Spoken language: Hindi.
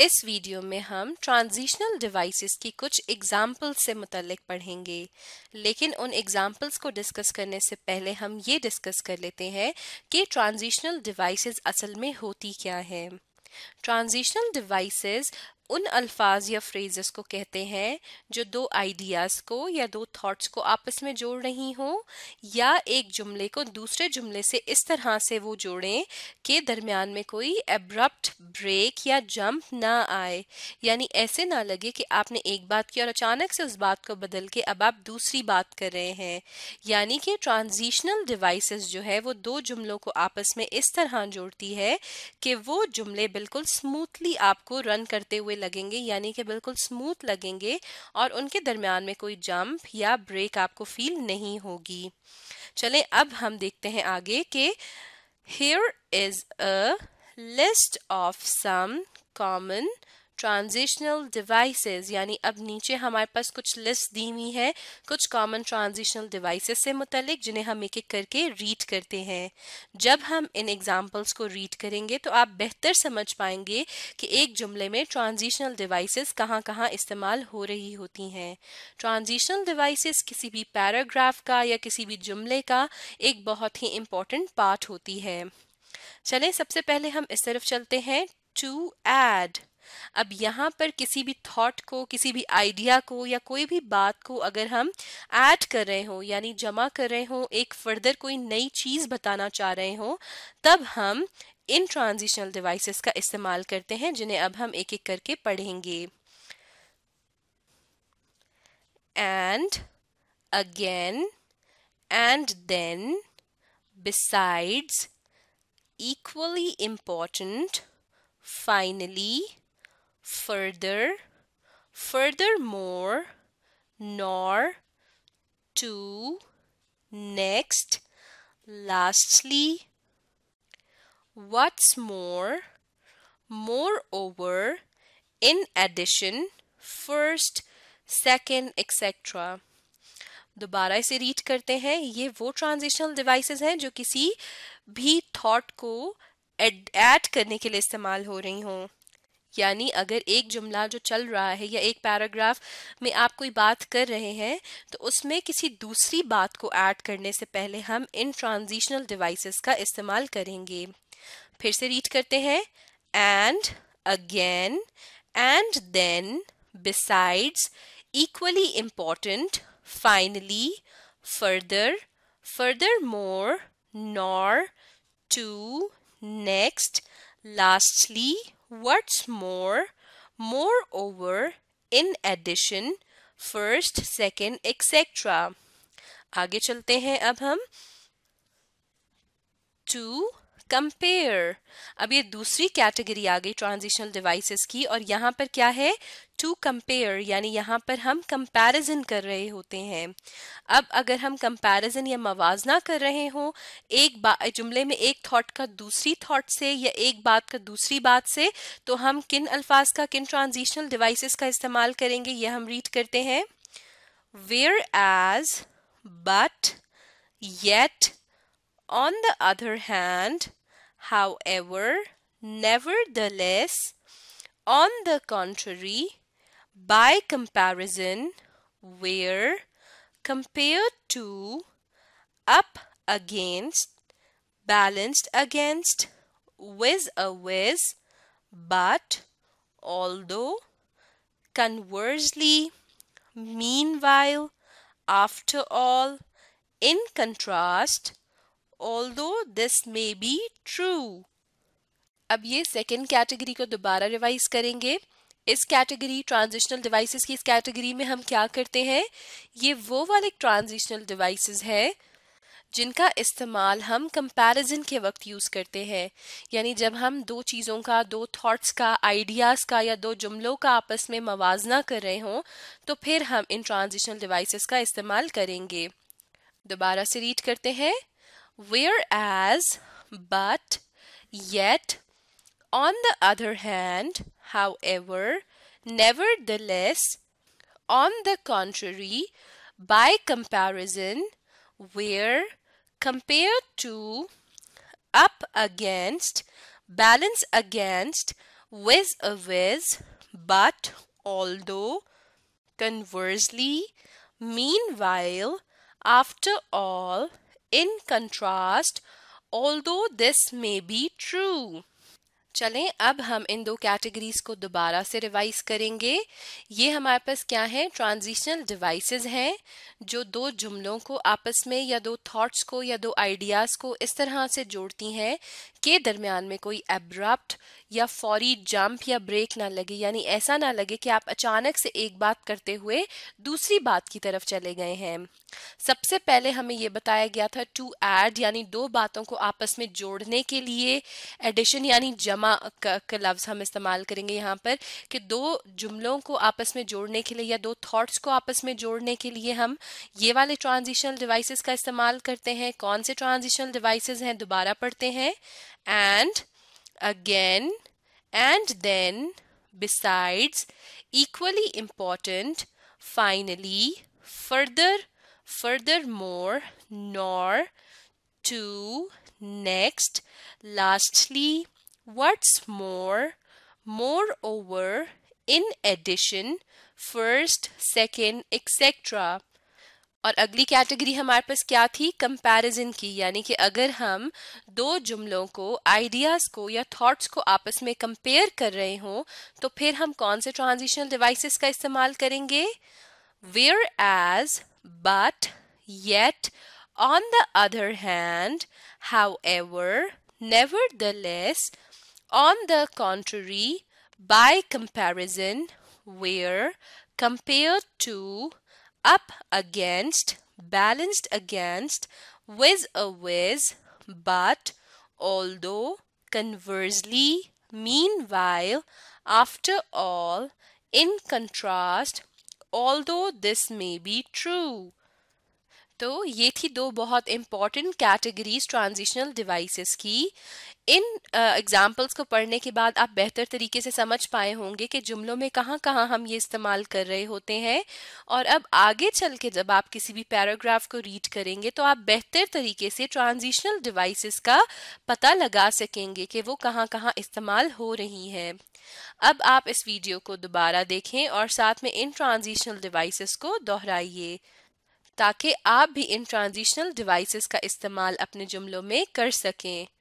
इस वीडियो में हम ट्रांजिशनल डिवाइसेस की कुछ एग्जाम्पल्स से मुतलक पढ़ेंगे लेकिन उन एग्जाम्पल्स को डिस्कस करने से पहले हम ये डिस्कस कर लेते हैं कि ट्रांजिशनल डिवाइसेस असल में होती क्या है ट्रांजिशनल डिवाइसेस उन अल्फाज या फ्रेजेस को कहते हैं जो दो आइडियाज़ को या दो थॉट्स को आपस में जोड़ रही हों या एक जुमले को दूसरे जुमले से इस तरह से वो जोड़ें कि दरमियान में कोई एब्रप्ट ब्रेक या जंप ना आए यानी ऐसे ना लगे कि आपने एक बात की और अचानक से उस बात को बदल के अब आप दूसरी बात कर रहे हैं यानी कि ट्रांजिशनल डिवाइस जो है वो दो जुमलों को आपस में इस तरह जोड़ती है कि वो जुमले बिल्कुल स्मूथली आपको रन करते हुए लगेंगे यानी कि बिल्कुल स्मूथ लगेंगे और उनके दरम्यान में कोई जंप या ब्रेक आपको फील नहीं होगी चलें अब हम देखते हैं आगे कि here is a list of some common transitional devices यानी अब नीचे हमारे पास कुछ लिस्ट दी हुई है कुछ कॉमन ट्रांजिशनल डिवाइसेस से मुतलिक जिन्हें हम एक एक करके रीड करते हैं जब हम इन एग्जांपल्स को रीड करेंगे तो आप बेहतर समझ पाएंगे कि एक जुमले में ट्रांजिशनल डिवाइसेस कहाँ कहाँ इस्तेमाल हो रही होती हैं ट्रांजिशनल डिवाइसेस किसी भी पैराग्राफ का या किसी भी जुमले का एक बहुत ही इम्पॉर्टेंट पार्ट होती है चलें सबसे पहले हम इस तरफ चलते हैं टू एड अब यहाँ पर किसी भी थॉट को किसी भी आइडिया को या कोई भी बात को अगर हम ऐड कर रहे हो यानी जमा कर रहे हो एक फर्दर कोई नई चीज़ बताना चाह रहे हो तब हम इन ट्रांजिशनल डिवाइसेस का इस्तेमाल करते हैं जिन्हें अब हम एक एक करके पढ़ेंगे and again and then besides equally important finally further, furthermore, nor, to, next, lastly, what's more, moreover, in addition, first, second, etc. दोबारा इसे रीड करते हैं ये वो ट्रांजिशनल डिवाइसेस हैं जो किसी भी थॉट को ऐड करने के लिए इस्तेमाल हो रही हों यानी अगर एक जुमला जो चल रहा है या एक पैराग्राफ में आप कोई बात कर रहे हैं तो उसमें किसी दूसरी बात को ऐड करने से पहले हम इन ट्रांजिशनल डिवाइसेस का इस्तेमाल करेंगे फिर से रीड करते हैं and again and then besides equally important finally further furthermore nor too next lastly What's more, moreover, in addition, first, second, etc. आगे चलते हैं अब हम to कंपेयर अब ये दूसरी कैटेगरी आ गई ट्रांजिशनल डिवाइसेस की और यहाँ पर क्या है टू कंपेयर यानी यहाँ पर हम कंपैरिजन कर रहे होते हैं अब अगर हम कंपैरिजन या मवाजना कर रहे हों एक जुमले में एक थॉट का दूसरी थॉट से या एक बात का दूसरी बात से तो हम किन अल्फाज का किन ट्रांजिशनल डिवाइसेस का इस्तेमाल करेंगे यह हम रीड करते हैं whereas but yet on the other hand However, nevertheless, on the contrary, by comparison, where, compared to, up against, balanced against, with a with, but, although, conversely, meanwhile, after all, in contrast, although this may be true. अब ये सेकेंड कैटेगरी को दोबारा रिवाइज करेंगे इस कैटेगरी ट्रांजिशनल डिवाइसेस की इस कैटेगरी में हम क्या करते हैं ये वो वाले ट्रांजिशनल डिवाइसेस हैं जिनका इस्तेमाल हम कंपैरिजन के वक्त यूज़ करते हैं यानी जब हम दो चीज़ों का दो थॉट्स का आइडियाज़ का या दो जुमलों का आपस में मवाजना कर रहे हों तो फिर हम इन ट्रांजिशनल डिवाइसेस का इस्तेमाल करेंगे दोबारा से रीड करते हैं Whereas, but, yet, on the other hand, however, nevertheless, on the contrary, by comparison, where, compared to, up against, balance against, with a with, but, although, conversely, meanwhile, after all, in contrast, although this may be true, चलें अब हम इन दो कैटेगरीज को दोबारा से रिवाइज करेंगे ये हमारे पास क्या है ट्रांजिशनल डिवाइसेस हैं जो दो जुमलों को आपस में या दो थॉट्स को या दो आइडियाज़ को इस तरह से जोड़ती हैं के दरमियान में कोई एब्रप्ट या फौरी जंप या ब्रेक ना लगे यानी ऐसा ना लगे कि आप अचानक से एक बात करते हुए दूसरी बात की तरफ चले गए हैं सबसे पहले हमें यह बताया गया था टू एड यानी दो बातों को आपस में जोड़ने के लिए एडिशन यानी जम इस्तेमाल का लफ्ज़ हम इस्तेमाल करेंगे यहाँ पर कि दो जुमलों को आपस में जोड़ने के लिए या दो थॉट्स को आपस में जोड़ने के लिए हम ये वाले ट्रांजिशनल डिवाइसेस का इस्तेमाल करते हैं कौन से ट्रांजिशनल डिवाइसेस हैं दोबारा पढ़ते हैं and again and then besides equally important finally further furthermore nor too next lastly What's more, moreover, in addition, first, second, etc. और अगली कैटेगरी हमारे पास क्या थी कंपैरिजन की यानी कि अगर हम दो जुमलों को आइडियाज़ को या थॉट्स को आपस में कंपेयर कर रहे हो तो फिर हम कौन से ट्रांजिशनल डिवाइसेस का इस्तेमाल करेंगे whereas but yet on the other hand however nevertheless On the contrary, by comparison, where, compared to, up against, balanced against, with a with, but, although, conversely, meanwhile, after all, in contrast, although this may be true, तो ये थी दो बहुत इम्पॉर्टेंट कैटेगरीज ट्रांजिशनल डिवाइसेस की इन एग्जाम्पल्स uh, को पढ़ने के बाद आप बेहतर तरीके से समझ पाए होंगे कि जुमलों में कहाँ कहाँ हम ये इस्तेमाल कर रहे होते हैं और अब आगे चल के जब आप किसी भी पैराग्राफ को रीड करेंगे तो आप बेहतर तरीके से ट्रांजिशनल डिवाइसेस का पता लगा सकेंगे कि वो कहाँ कहाँ इस्तेमाल हो रही हैं अब आप इस वीडियो को दोबारा देखें और साथ में इन ट्रांजिशनल डिवाइसेस को दोहराइए ताकि आप भी इन ट्रांजिशनल डिवाइसेस का इस्तेमाल अपने जुमलों में कर सकें